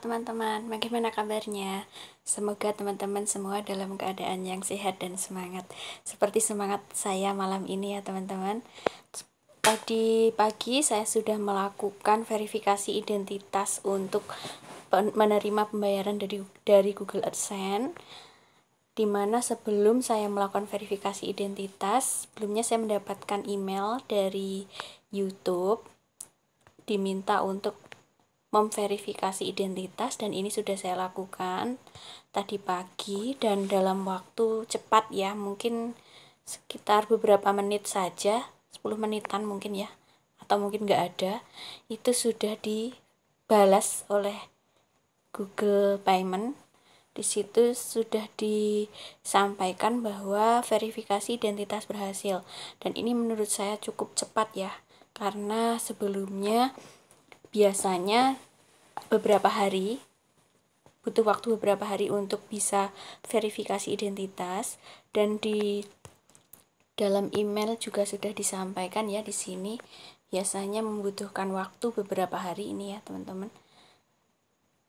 teman-teman, bagaimana kabarnya? Semoga teman-teman semua dalam keadaan yang sehat dan semangat Seperti semangat saya malam ini ya teman-teman Tadi pagi saya sudah melakukan verifikasi identitas untuk menerima pembayaran dari, dari Google AdSense Dimana sebelum saya melakukan verifikasi identitas Sebelumnya saya mendapatkan email dari Youtube Diminta untuk memverifikasi identitas dan ini sudah saya lakukan tadi pagi dan dalam waktu cepat ya mungkin sekitar beberapa menit saja 10 menitan mungkin ya atau mungkin nggak ada itu sudah dibalas oleh Google Payment di situ sudah disampaikan bahwa verifikasi identitas berhasil dan ini menurut saya cukup cepat ya karena sebelumnya biasanya beberapa hari butuh waktu beberapa hari untuk bisa verifikasi identitas dan di dalam email juga sudah disampaikan ya di sini biasanya membutuhkan waktu beberapa hari ini ya teman-teman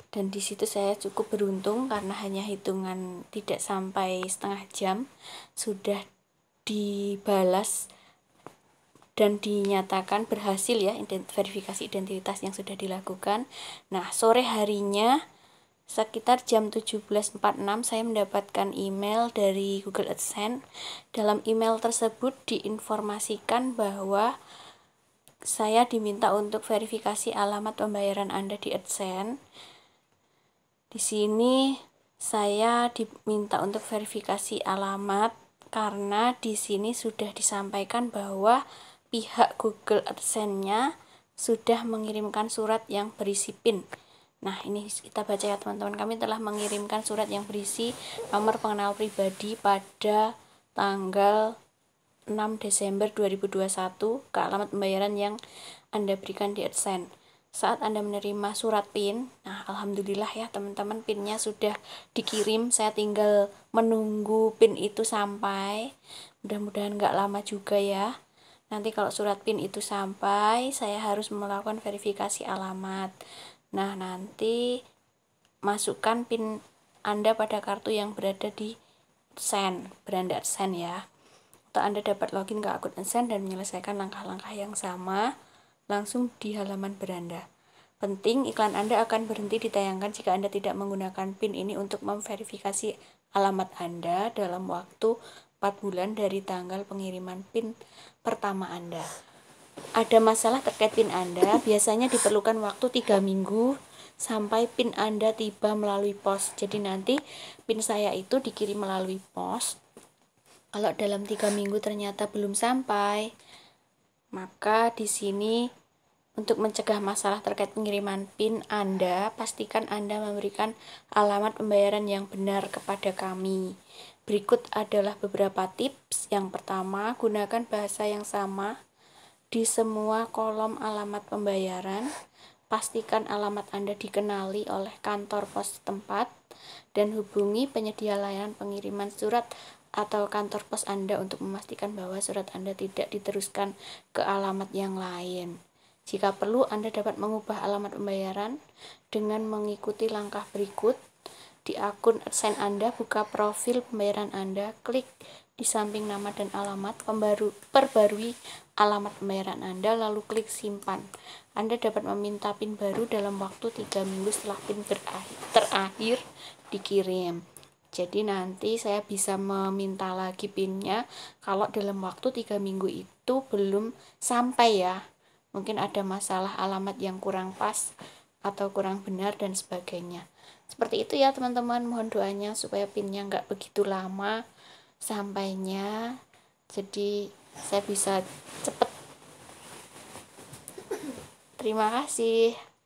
dan di situ saya cukup beruntung karena hanya hitungan tidak sampai setengah jam sudah dibalas dan dinyatakan berhasil ya verifikasi identitas yang sudah dilakukan. Nah, sore harinya sekitar jam 17.46 saya mendapatkan email dari Google AdSense. Dalam email tersebut diinformasikan bahwa saya diminta untuk verifikasi alamat pembayaran Anda di AdSense. Di sini saya diminta untuk verifikasi alamat karena di sini sudah disampaikan bahwa pihak Google AdSense-nya sudah mengirimkan surat yang berisi PIN. Nah, ini kita baca ya teman-teman. Kami telah mengirimkan surat yang berisi nomor pengenal pribadi pada tanggal 6 Desember 2021 ke alamat pembayaran yang Anda berikan di AdSense. Saat Anda menerima surat PIN, nah alhamdulillah ya teman-teman PIN-nya sudah dikirim. Saya tinggal menunggu PIN itu sampai. Mudah-mudahan nggak lama juga ya. Nanti kalau surat PIN itu sampai, saya harus melakukan verifikasi alamat. Nah, nanti masukkan PIN Anda pada kartu yang berada di Sen, beranda Sen ya. Atau Anda dapat login ke akun Sen dan menyelesaikan langkah-langkah yang sama langsung di halaman beranda. Penting, iklan Anda akan berhenti ditayangkan jika Anda tidak menggunakan PIN ini untuk memverifikasi alamat Anda dalam waktu 4 bulan dari tanggal pengiriman PIN pertama Anda. Ada masalah terkait PIN Anda, biasanya diperlukan waktu 3 minggu sampai PIN Anda tiba melalui pos. Jadi nanti PIN saya itu dikirim melalui pos. Kalau dalam 3 minggu ternyata belum sampai, maka di sini untuk mencegah masalah terkait pengiriman PIN Anda, pastikan Anda memberikan alamat pembayaran yang benar kepada kami. Berikut adalah beberapa tips. Yang pertama, gunakan bahasa yang sama di semua kolom alamat pembayaran. Pastikan alamat Anda dikenali oleh kantor pos tempat dan hubungi penyedia layanan pengiriman surat atau kantor pos Anda untuk memastikan bahwa surat Anda tidak diteruskan ke alamat yang lain. Jika perlu, Anda dapat mengubah alamat pembayaran dengan mengikuti langkah berikut di akun AdSense Anda, buka profil pembayaran Anda, klik di samping nama dan alamat, pembaru, perbarui alamat pembayaran Anda, lalu klik simpan. Anda dapat meminta PIN baru dalam waktu 3 minggu setelah PIN terakhir dikirim. Jadi nanti saya bisa meminta lagi PIN-nya kalau dalam waktu 3 minggu itu belum sampai ya. Mungkin ada masalah alamat yang kurang pas atau kurang benar dan sebagainya seperti itu ya teman-teman mohon doanya supaya pinnya nggak begitu lama sampainya jadi saya bisa cepet terima kasih